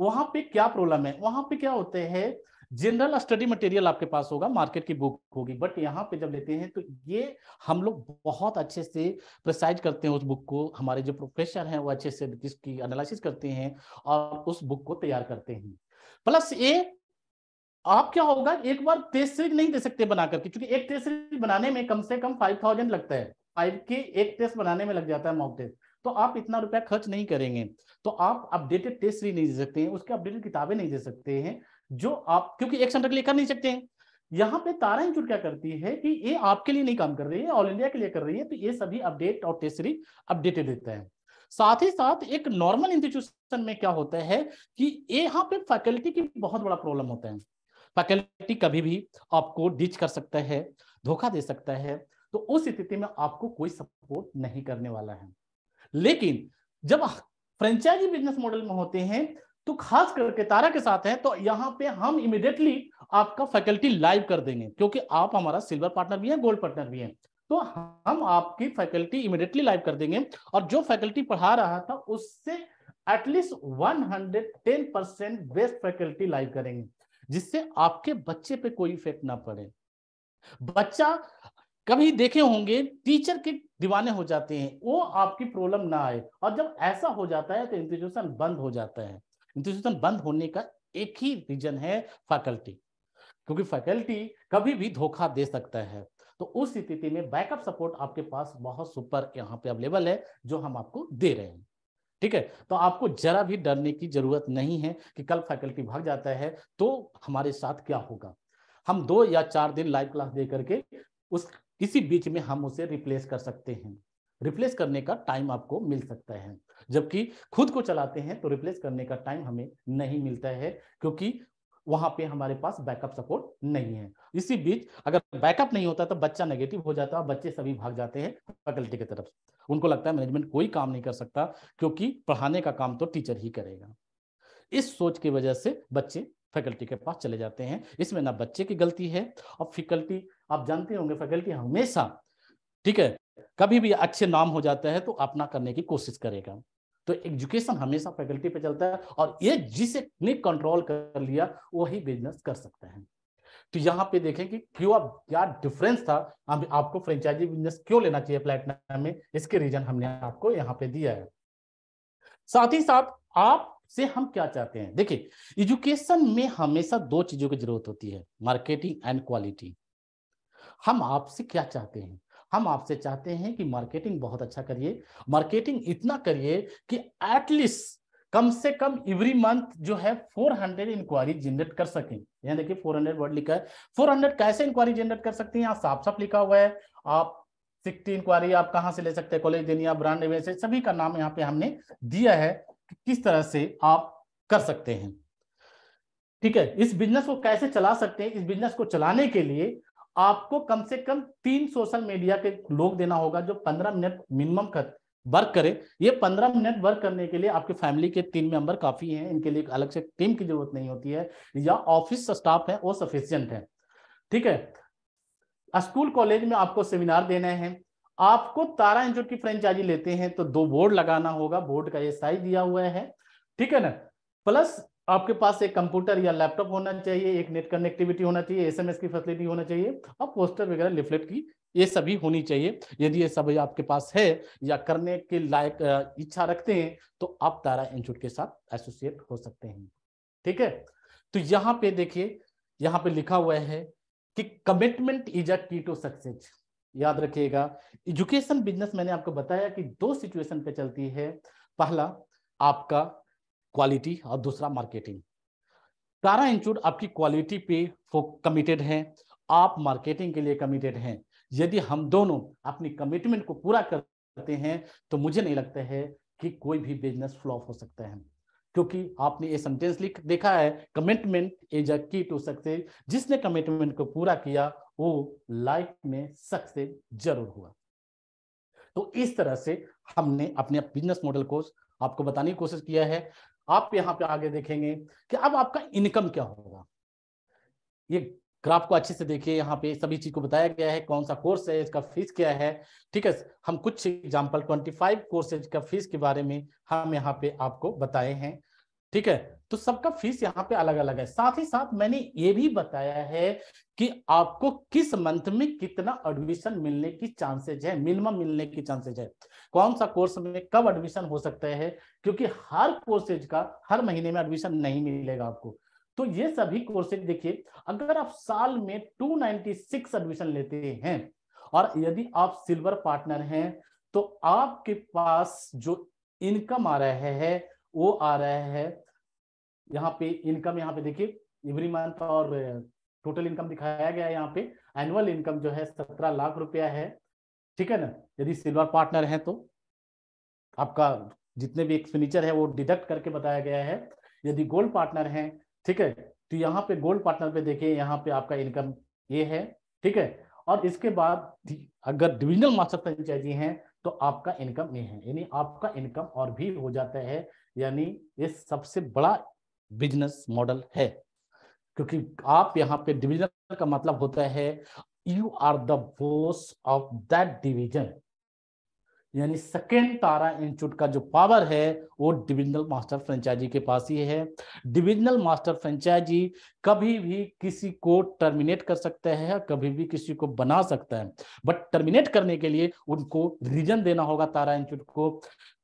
वहां पे क्या प्रॉब्लम है वहां पे क्या होते हैं जनरल स्टडी मटेरियल आपके पास होगा मार्केट की बुक होगी बट यहाँ पे जब लेते हैं तो ये हम लोग बहुत अच्छे से प्रिसाइज करते हैं उस बुक को हमारे जो प्रोफेसर हैं वो अच्छे से इसकी एनालिसिस करते हैं और उस बुक को तैयार करते हैं प्लस ये आप क्या होगा एक बार टेस्ट सीरीज नहीं दे सकते बना करके क्योंकि एक टेस्ट सीरीज बनाने में कम से कम फाइव थाउजेंड लगता है फाइव के एक टेस्ट बनाने में लग जाता है मॉक टेस्ट तो आप इतना रुपया खर्च नहीं करेंगे तो आप अपडेटेड टेस्ट भी नहीं दे सकते हैं उसके अपडेटेड किताबें नहीं दे सकते हैं जो आप क्योंकि एक सेंटर के लिए कर नहीं सकते हैं यहाँ पे तारा इंस्टीट्यूट क्या करती है कि ये आपके लिए नहीं काम कर रही है ऑल इंडिया के लिए कर रही है तो ये सभी अपडेट और टेस्ट सीरीज अपडेटेड देता है साथ ही साथ एक नॉर्मल इंस्टीट्यूशन में क्या होता है कि यहाँ पे फैकल्टी की बहुत बड़ा प्रॉब्लम होता है फैकल्टी कभी भी आपको डिच कर सकता है धोखा दे सकता है तो उस स्थिति में आपको कोई सपोर्ट नहीं करने वाला है लेकिन जब फ्रेंचाइजी बिजनेस मॉडल में होते हैं तो खास करके तारा के साथ है तो यहाँ पे हम इमिडिएटली आपका फैकल्टी लाइव कर देंगे क्योंकि आप हमारा सिल्वर पार्टनर भी है गोल्ड पार्टनर भी है तो हम आपकी फैकल्टी इमिडिएटली लाइव कर देंगे और जो फैकल्टी पढ़ा रहा था उससे at least ten percent best faculty live करेंगे जिससे आपके बच्चे पे कोई इफेक्ट ना पड़े बच्चा कभी देखे होंगे टीचर के दीवाने हो जाते हैं वो आपकी प्रॉब्लम ना आए और जब ऐसा हो जाता है तो इंस्टीट्यूशन बंद हो जाता है इंस्टीट्यूशन बंद होने का एक ही रीजन है फैकल्टी क्योंकि फैकल्टी कभी भी धोखा दे सकता है तो उस स्थिति में बैकअप सपोर्ट आपके पास बहुत सुपर यहाँ पे अवेलेबल है जो हम आपको दे रहे हैं ठीक है तो आपको जरा भी डरने की जरूरत नहीं है कि कल फैकल्टी भाग जाता है तो हमारे साथ क्या होगा हम दो या चार दिन लाइव क्लास दे करके उस इसी बीच में हम उसे रिप्लेस कर सकते हैं रिप्लेस करने का टाइम आपको मिल सकता है जबकि खुद को चलाते हैं तो रिप्लेस करने का टाइम हमें नहीं मिलता है क्योंकि वहां पे हमारे पास बैकअप सपोर्ट नहीं है इसी बीच अगर बैकअप नहीं होता तो बच्चा नेगेटिव हो जाता है बच्चे सभी भाग जाते हैं फैकल्टी की तरफ उनको लगता है मैनेजमेंट कोई काम नहीं कर सकता क्योंकि पढ़ाने का काम तो टीचर ही करेगा इस सोच की वजह से बच्चे फैकल्टी के पास चले जाते हैं इसमें ना बच्चे की गलती है और फैकल्टी आप जानते होंगे फैकल्टी हमेशा ठीक है कभी भी अच्छे नाम हो जाता है तो अपना करने की कोशिश करेगा तो एजुकेशन हमेशा फैकल्टी पे चलता है और ये जिसे ने कंट्रोल कर लिया वही बिजनेस कर सकते हैं तो यहाँ पे देखें कि क्यों क्या डिफरेंस था हम आपको फ्रेंचाइजी बिजनेस क्यों लेना चाहिए प्लेटिनम में इसके रीजन हमने आपको यहाँ पे दिया है साथ ही साथ आप से हम क्या चाहते हैं देखिए एजुकेशन में हमेशा दो चीजों की जरूरत होती है मार्केटिंग एंड क्वालिटी हम आपसे क्या चाहते हैं हम आपसे चाहते हैं कि मार्केटिंग बहुत अच्छा करिए मार्केटिंग इतना करिए कि एटलीस्ट कम से कम एवरी मंथ जो है 400 हंड्रेड इंक्वायरी जनरेट कर सकें यहाँ देखिए 400 वर्ड लिखा है 400 कैसे इंक्वायरी जनरेट कर सकते हैं यहाँ साफ साफ लिखा हुआ है आप सिक्सटी इंक्वायरी आप कहाँ से ले सकते हैं कॉलेज देनिया ब्रांड एवेंस सभी का नाम यहाँ पे हमने दिया है कि किस तरह से आप कर सकते हैं ठीक है इस बिजनेस को कैसे चला सकते हैं इस बिजनेस को चलाने के लिए आपको कम से कम तीन सोशल मीडिया के लोग देना होगा जो पंद्रह मिनट मिनिमम कर वर्क करे ये पंद्रह मिनट वर्क करने के लिए आपके फैमिली के तीन मेंबर काफी हैं इनके लिए अलग से टीम की जरूरत नहीं होती है या ऑफिस स्टाफ है वो सफिशियंट है ठीक है स्कूल कॉलेज में आपको सेमिनार देने हैं आपको तारा इंस्टीट्यूट की फ्रेंचाइजी लेते हैं तो दो बोर्ड लगाना होगा बोर्ड का ये साइज दिया हुआ है ठीक है ना प्लस आपके पास एक कंप्यूटर या लैपटॉप होना चाहिए एक नेट कनेक्टिविटी होना चाहिए एसएमएस की फैसिलिटी होना चाहिए और पोस्टर वगैरह लिफलेट की ये सभी होनी चाहिए यदि ये सब आपके पास है या करने के लायक इच्छा रखते हैं तो आप तारा इंस्टीट्यूट के साथ एसोसिएट हो सकते हैं ठीक है तो यहाँ पे देखिए यहाँ पे लिखा हुआ है कि कमिटमेंट इज अ की टू सक्सेस याद रखिएगा एजुकेशन बिजनेस मैंने आपको बताया कि दो सिचुएशन पे चलती है पहला आपका क्वालिटी और दूसरा मार्केटिंग तारा इंस्टीट्यूट आपकी क्वालिटी पे कमिटेड है आप मार्केटिंग के लिए कमिटेड हैं यदि हम दोनों अपनी कमिटमेंट को पूरा करते हैं तो मुझे नहीं लगता है कि कोई भी बिजनेस फ्लॉप हो सकता है क्योंकि आपने ये सेंटेंस लिख देखा है कमिटमेंट इज अ की टू सक्सेस जिसने कमिटमेंट को पूरा किया वो लाइफ में सक्सेस जरूर हुआ तो इस तरह से हमने अपने बिजनेस मॉडल को आपको बताने की कोशिश किया है आप यहां पे आगे देखेंगे कि अब आपका इनकम क्या होगा ये ग्राफ को अच्छे से देखिए यहाँ पे सभी चीज को बताया गया है कौन सा कोर्स है इसका फीस क्या है ठीक है हम कुछ एग्जाम्पल 25 कोर्सेज का फीस के बारे में हम यहाँ पे आपको बताए हैं ठीक है तो सबका फीस यहाँ पे अलग अलग है साथ ही साथ मैंने ये भी बताया है कि आपको किस मंथ में कितना एडमिशन मिलने की चांसेज है मिनिमम मिलने की चांसेज है कौन सा कोर्स में कब एडमिशन हो सकता है क्योंकि हर कोर्सेज का हर महीने में एडमिशन नहीं मिलेगा आपको तो ये सभी कोर्सेज देखिए अगर आप साल में 296 एडमिशन लेते हैं और यदि आप सिल्वर पार्टनर हैं तो आपके पास जो इनकम आ रहा है वो आ रहा है यहाँ पे इनकम यहाँ पे देखिए एवरी मंथ और टोटल uh, इनकम दिखाया गया है यहाँ पे एनुअल इनकम जो है सत्रह लाख रुपया है ठीक है ना यदि सिल्वर पार्टनर है तो आपका जितने भी एक्सपेंडिचर है वो डिडक्ट करके बताया गया है यदि गोल्ड पार्टनर है ठीक है तो यहाँ पे गोल्ड पार्टनर पे देखिए यहाँ पे आपका इनकम ये है ठीक है और इसके बाद अगर डिविजनल मास्टर फ्रेंचाइजी हैं तो आपका इनकम ये है यानी आपका इनकम और भी हो जाता है यानी ये सबसे बड़ा बिजनेस मॉडल है क्योंकि आप यहाँ पे डिविजन का मतलब होता है you are the of that division यानी सेकेंड तारा इंस्टीट्यूट का जो पावर है वो डिविजनल मास्टर फ्रेंचाइजी के पास ही है डिविजनल मास्टर फ्रेंचाइजी कभी भी किसी को टर्मिनेट कर सकता है कभी भी किसी को बना सकता है बट टर्मिनेट करने के लिए उनको रीजन देना होगा तारा इंस्टीट्यूट को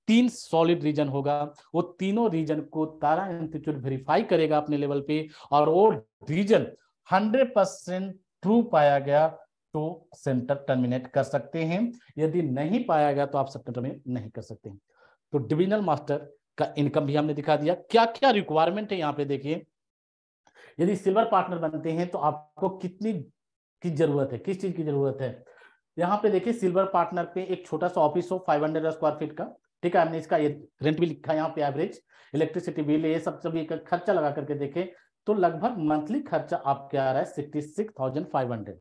तीन सॉलिड रीजन होगा वो तीनों रीजन को तारा इंस्टीट्यूट वेरीफाई करेगा अपने लेवल पे और वो रीजन हंड्रेड परसेंट ट्रू पाया गया तो सेंटर टर्मिनेट कर सकते हैं यदि नहीं पाया गया तो आप सेंटर टर्मिनेट नहीं कर सकते हैं तो डिविजनल मास्टर का इनकम भी हमने दिखा दिया क्या क्या रिक्वायरमेंट है यहाँ पे देखिए यदि सिल्वर पार्टनर बनते हैं तो आपको कितनी की जरूरत है किस चीज की जरूरत है यहाँ पे देखिए सिल्वर पार्टनर पे एक छोटा सा ऑफिस हो 500 स्क्वायर फीट का ठीक है हमने इसका रेंट भी लिखा है यहाँ पे एवरेज इलेक्ट्रिसिटी बिल ये सब सभी खर्चा लगा करके देखे तो लगभग मंथली खर्चा आपके आ रहा है sixty six thousand five hundred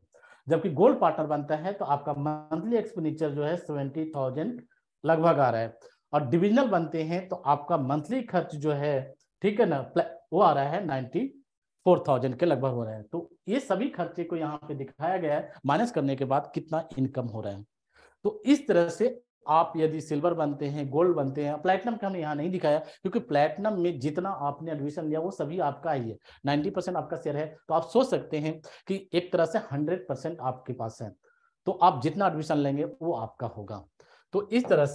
जबकि गोल्ड पार्टनर बनता है तो आपका मंथली एक्सपेंडिचर जो है सेवेंटी थाउजेंड लगभग आ रहा है और डिविजनल बनते हैं तो आपका मंथली खर्च जो है ठीक है ना वो आ रहा है नाइन्टी फोर थाउजेंड के लगभग हो रहा है तो ये सभी खर्चे को यहाँ पे दिखाया गया है माइनस करने के बाद कितना इनकम हो रहा है तो इस तरह से आप यदि सिल्वर बनते हैं गोल्ड बनते हैं प्लेटिनम का हमने यहाँ नहीं दिखाया क्योंकि प्लेटिनम में जितना आपने एडमिशन लिया वो सभी आपका ही है नाइनटी परसेंट आपका शेयर है तो आप सोच सकते हैं कि एक तरह से हंड्रेड परसेंट आपके पास है तो आप जितना एडमिशन लेंगे वो आपका होगा तो इस तरह से